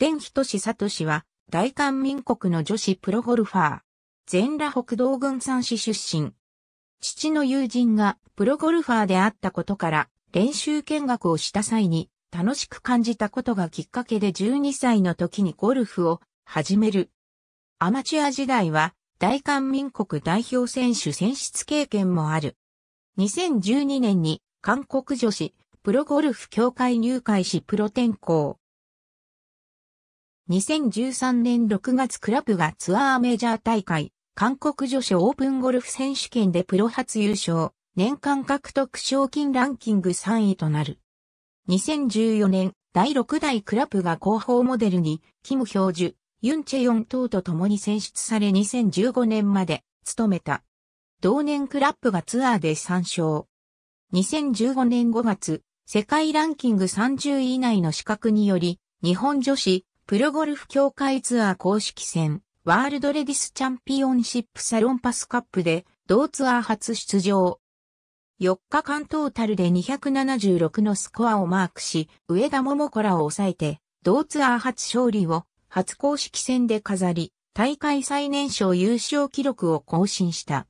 志里聡は、大韓民国の女子プロゴルファー。全裸北道軍産市出身。父の友人がプロゴルファーであったことから、練習見学をした際に、楽しく感じたことがきっかけで12歳の時にゴルフを始める。アマチュア時代は、大韓民国代表選手選出経験もある。2012年に韓国女子プロゴルフ協会入会しプロ転向。2013年6月クラブがツアーメジャー大会、韓国女子オープンゴルフ選手権でプロ初優勝、年間獲得賞金ランキング3位となる。2014年、第6代クラブが広報モデルに、キム・ヒョージュ、ユン・チェヨン等と共に選出され2015年まで務めた。同年クラップがツアーで3勝。2015年5月、世界ランキング30位以内の資格により、日本女子プロゴルフ協会ツアー公式戦、ワールドレディスチャンピオンシップサロンパスカップで、同ツアー初出場。4日間トータルで276のスコアをマークし、上田桃子らを抑えて、同ツアー初勝利を初公式戦で飾り、大会最年少優勝記録を更新した。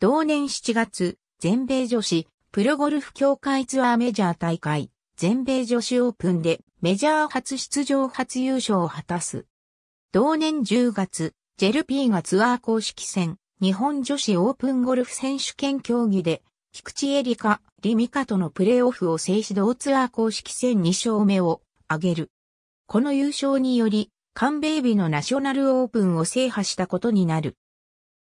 同年7月、全米女子プロゴルフ協会ツアーメジャー大会、全米女子オープンでメジャー初出場初優勝を果たす。同年10月、ジェルピーがツアー公式戦、日本女子オープンゴルフ選手権競技で、菊池エリカ、リミカとのプレーオフを制し同ツアー公式戦2勝目を挙げる。この優勝により、韓米日のナショナルオープンを制覇したことになる。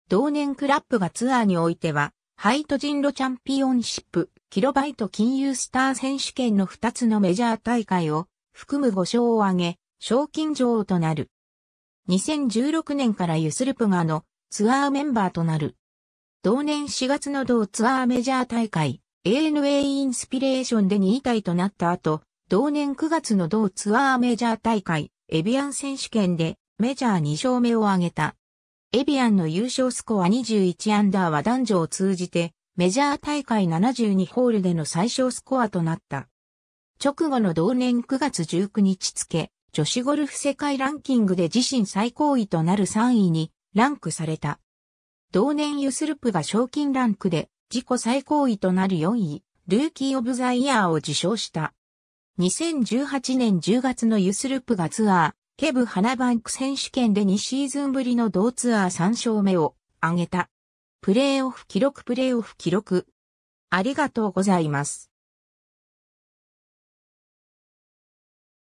同年クラップがツアーにおいては、ハイトジンロチャンピオンシップ、キロバイト金融スター選手権の2つのメジャー大会を含む5勝を挙げ、賞金女王となる。2016年からユスルプガのツアーメンバーとなる。同年4月の同ツアーメジャー大会 ANA インスピレーションで2位タイとなった後、同年9月の同ツアーメジャー大会エビアン選手権でメジャー2勝目を挙げた。エビアンの優勝スコア21アンダーは男女を通じてメジャー大会72ホールでの最小スコアとなった。直後の同年9月19日付、女子ゴルフ世界ランキングで自身最高位となる3位にランクされた。同年ユスルプが賞金ランクで自己最高位となる4位、ルーキー・オブ・ザ・イヤーを受賞した。2018年10月のユスルプがツアー、ケブ・ハナバンク選手権で2シーズンぶりの同ツアー3勝目を挙げた。プレーオフ記録プレーオフ記録。ありがとうございます。